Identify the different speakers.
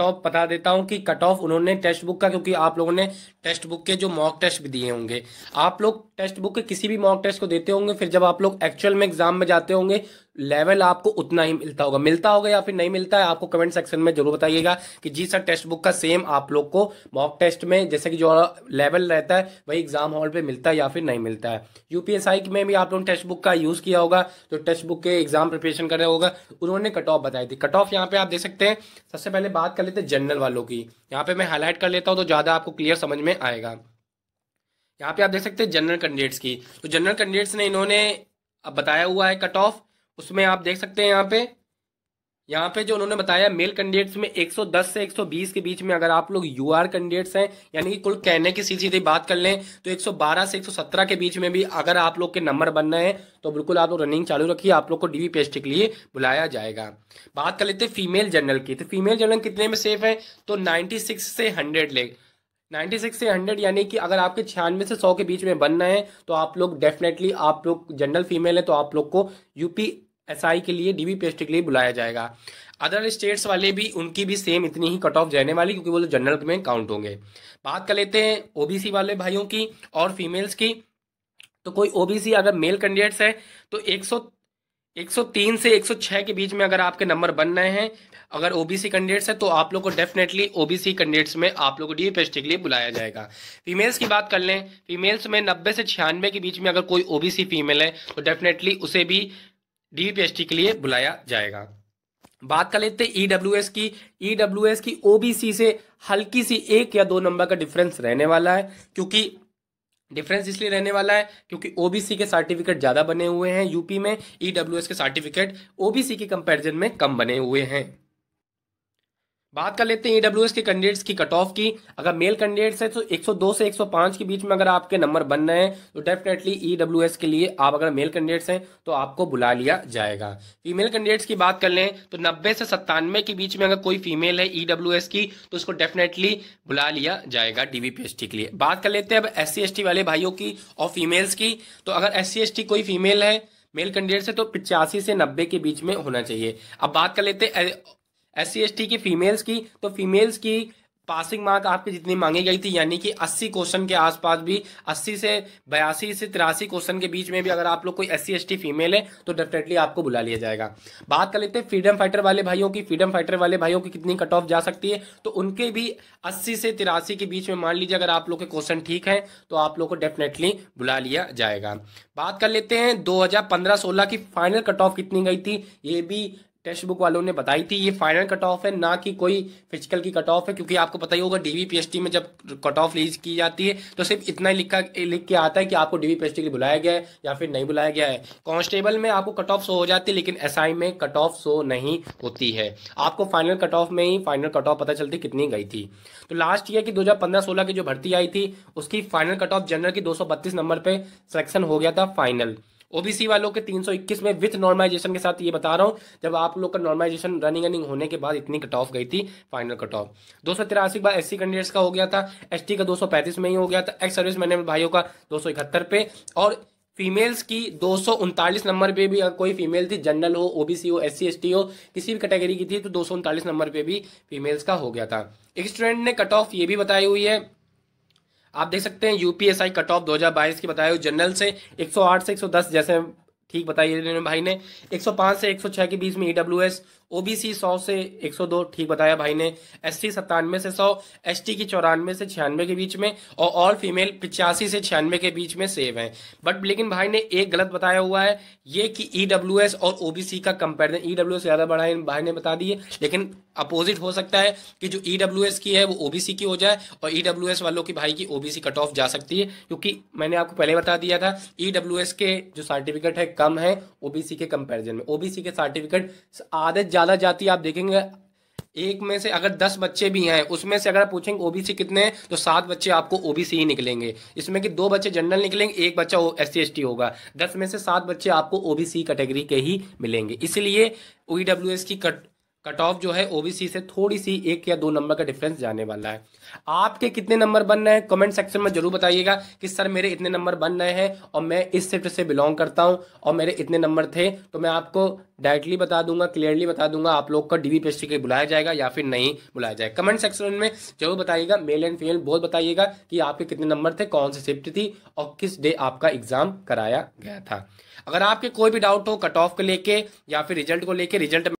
Speaker 1: of बता देता हूं कि कट ऑफ उन्होंने टेक्स्ट बुक का क्योंकि आप लोगों ने टेक्स्ट बुक के जो मॉक टेस्ट भी दिए होंगे आप लोग टेस्ट बुक के किसी भी मॉक टेस्ट को देते होंगे फिर जब आप लोग एक्चुअल में एग्जाम में जाते होंगे लेवल आपको उतना ही मिलता होगा मिलता होगा या फिर नहीं मिलता है आपको कमेंट सेक्शन में जरूर बताइएगा कि जी सर टेक्स्ट बुक का सेम आप लोग को मॉक टेस्ट में जैसे कि जो लेवल रहता है वही एग्जाम हॉल पे मिलता है या फिर नहीं मिलता है यूपीएसआई में भी आप लोग टेक्स्ट बुक का यूज़ किया होगा जो टेक्स्ट बुक के एग्जाम प्रिपरेशन कर रहे होगा उन्होंने कट ऑफ बताई थी कट ऑफ यहाँ पे आप देख सकते हैं सबसे पहले बात कर लेते हैं जनरल वालों की यहाँ पे मैं हाईलाइट कर लेता हूँ तो ज़्यादा आपको क्लियर समझ में आएगा यहाँ पे आप देख सकते हैं जनरल कैंडिडेट्स की तो जनरल कैंडिडेट्स ने इन्होंने अब बताया हुआ है कट ऑफ उसमें आप देख सकते हैं यहाँ पे यहाँ पे जो उन्होंने बताया मेल कैंडिडेट्स में 110 से 120 के बीच में अगर आप लोग यू आर कैंडिडेट्स हैं यानी कि कुल कहने की सीधी सीधी बात कर लें तो 112 से 117 के बीच में भी अगर आप लोग के नंबर बनना है तो बिल्कुल आप लोग रनिंग चालू रखिए आप लोग को डीवी पेस्ट के लिए बुलाया जाएगा बात कर लेते हैं फीमेल जनरल की तो फीमेल जनरल कितने में सेफ है तो नाइन्टी से हंड्रेड लेख 96 से 100 यानी कि अगर आपके छियानवे से 100 के बीच में बनना है तो आप लोग डेफिनेटली आप लोग जनरल फीमेल है तो आप लोग को यूपी एसआई के लिए डीबी पेस्ट के लिए बुलाया जाएगा अदर स्टेट्स वाले भी उनकी भी सेम इतनी ही कट ऑफ जाने वाली क्योंकि वो लोग जनरल में काउंट होंगे बात कर लेते हैं ओबीसी वाले भाइयों की और फीमेल्स की तो कोई ओबीसी अगर मेल कैंडिडेट्स है तो एक 103 से 106 के बीच में अगर आपके नंबर बन रहे हैं अगर ओबीसी कैंडिडेट्स है तो आप लोग को डेफिनेटली ओबीसी कैंडिडेट्स में आप लोग को डी के लिए बुलाया जाएगा फीमेल्स की बात कर लें फीमेल्स में 90 से छियानवे के बीच में अगर कोई ओबीसी फीमेल है तो डेफिनेटली उसे भी डी के लिए बुलाया जाएगा बात कर लेते डब्ल्यू एस e की एस e की ओबीसी से हल्की सी एक या दो नंबर का डिफरेंस रहने वाला है क्योंकि डिफरेंस इसलिए रहने वाला है क्योंकि ओबीसी के सर्टिफिकेट ज़्यादा बने हुए हैं यूपी में ईडब्ल्यूएस e के सर्टिफिकेट ओबीसी के कंपैरिजन में कम बने हुए हैं बात कर लेते हैं ईडब्ल्यू e के कैंडिडेट्स की कट ऑफ की अगर मेल कैंडिडेट्स है तो 102 से 105 के बीच में अगर आपके नंबर बन रहे हैं तो डेफिनेटली ईडब्ल्यू e के लिए आप अगर मेल कैंडिडेट्स हैं तो आपको बुला लिया जाएगा फीमेल कैंडिडेट्स की बात कर लें तो 90 से सत्तानवे के बीच में अगर कोई फीमेल है ईडब्ल्यू e की तो उसको डेफिनेटली बुला लिया जाएगा डीवीपीएसटी के लिए बात कर लेते हैं अब एस सी वाले भाइयों की और फीमेल्स की तो अगर एस सी कोई फीमेल है मेल कैंडिडेट से तो पिचासी से नब्बे के बीच में होना चाहिए अब बात कर लेते हैं एस सी की फीमेल्स की तो फीमेल्स की पासिंग मार्क आपके जितनी मांगी गई थी यानी कि 80 क्वेश्चन के आसपास भी 80 से बयासी से तिरासी क्वेश्चन के बीच में भी अगर आप लोग कोई एस सी फीमेल है तो डेफिनेटली आपको बुला लिया जाएगा बात कर लेते हैं फ्रीडम फाइटर वाले भाइयों की फ्रीडम फाइटर वाले भाइयों की कितनी कट ऑफ जा सकती है तो उनके भी अस्सी से तिरासी के बीच में मान लीजिए अगर आप लोग के क्वेश्चन ठीक है तो आप लोग को डेफिनेटली बुला लिया जाएगा बात कर लेते हैं दो हजार की फाइनल कट ऑफ कितनी गई थी ये भी टेक्स्ट बुक वालों ने बताई थी ये फाइनल कट ऑफ है ना कि कोई फिजिकल की कट ऑफ है क्योंकि आपको पता ही होगा डीवी पीएचटी में जब कट ऑफ रिलीज की जाती है तो सिर्फ इतना ही लिखा लिख के आता है कि आपको डीवी पी के लिए बुलाया गया है या फिर नहीं बुलाया गया है कांस्टेबल में आपको कट ऑफ शो हो जाती है लेकिन एस में कट ऑफ शो नहीं होती है आपको फाइनल कट ऑफ में ही फाइनल कट ऑफ पता चलती कितनी गई थी तो लास्ट ईयर की दो हज़ार की जो भर्ती आई थी उसकी फाइनल कट ऑफ जनरल की दो नंबर पर सिलेक्शन हो गया था फाइनल ओबीसी वालों के 321 में विथ नॉर्मलाइजेशन के साथ ये बता रहा हूँ जब आप लोग का नॉर्मलाइजेशन रनिंग रनिंग होने के बाद इतनी कट ऑफ गई थी फाइनल कट ऑफ दो सौ तिरासी बार एस कैंडिडेट्स का हो गया था एस का दो में ही हो गया था एक्स सर्विस मैंने भाइयों का दो पे और फीमेल्स की दो नंबर पे भी अगर कोई फीमेल थी जनरल हो ओबीसी हो एस सी हो किसी भी कैटेगरी की थी तो दो नंबर पे भी फीमेल्स का हो गया था एक स्टूडेंट ने कट ऑफ ये भी बताई हुई है आप देख सकते हैं यूपीएसआई कट ऑफ दो बाईस की बताया जनरल से 108 से 110 जैसे ठीक बताइए भाई ने 105 से 106 के बीच में ईडब्ल्यूएस e ओबीसी 100 से 102 ठीक बताया भाई ने एस सी सत्तानवे से 100 टी की चौरानवे से छियानवे के बीच में और ऑल फीमेल पिचासी से छियानवे के बीच में सेव हैं बट लेकिन भाई ने एक गलत बताया हुआ है ये कि ईडब्ल्यूएस e और ओबीसी का कंपेरिजन ईडब्ल्यूएस ज़्यादा बढ़ा है भाई ने बता दिए लेकिन अपोजिट हो सकता है कि जो एस e की है वो ओबीसी की हो जाए और एस e वालों की भाई की ओबीसी कट ऑफ जा सकती है क्योंकि मैंने आपको पहले बता दिया था एस के जो सर्टिफिकेट है कम है ओबीसी के कंपेरिजन में ओबीसी के सर्टिफिकेट आदत ज़्यादा जाति आप देखेंगे एक में से अगर दस बच्चे भी हैं उसमें से अगर आप पूछेंगे ओबीसी कितने हैं तो सात बच्चे आपको ओबीसी ही निकलेंगे इसमें कि दो बच्चे जनरल निकलेंगे एक बच्चा एस सी होगा दस में से सात बच्चे आपको ओबीसी कैटेगरी के ही मिलेंगे इसलिए ओ e की कट कट ऑफ जो है ओबीसी से थोड़ी सी एक या दो नंबर का डिफरेंस जाने वाला है आपके कितने नंबर बन रहे हैं कमेंट सेक्शन में जरूर बताइएगा कि सर मेरे इतने नंबर बन रहे हैं और मैं इस शिफ्ट से बिलोंग करता हूं और मेरे इतने नंबर थे तो मैं आपको डायरेक्टली बता दूंगा क्लियरली बता दूंगा आप लोग का डीवी पेस्ट्री के बुलाया जाएगा या फिर नहीं बुलाया जाएगा कमेंट सेक्शन में जरूर बताइएगा मेल एंड फीमेल बहुत बताइएगा कि आपके कितने नंबर थे कौन सी शिफ्ट थी और किस डे आपका एग्जाम कराया गया था अगर आपके कोई भी डाउट हो कट ऑफ को लेके या फिर रिजल्ट को लेके रिजल्ट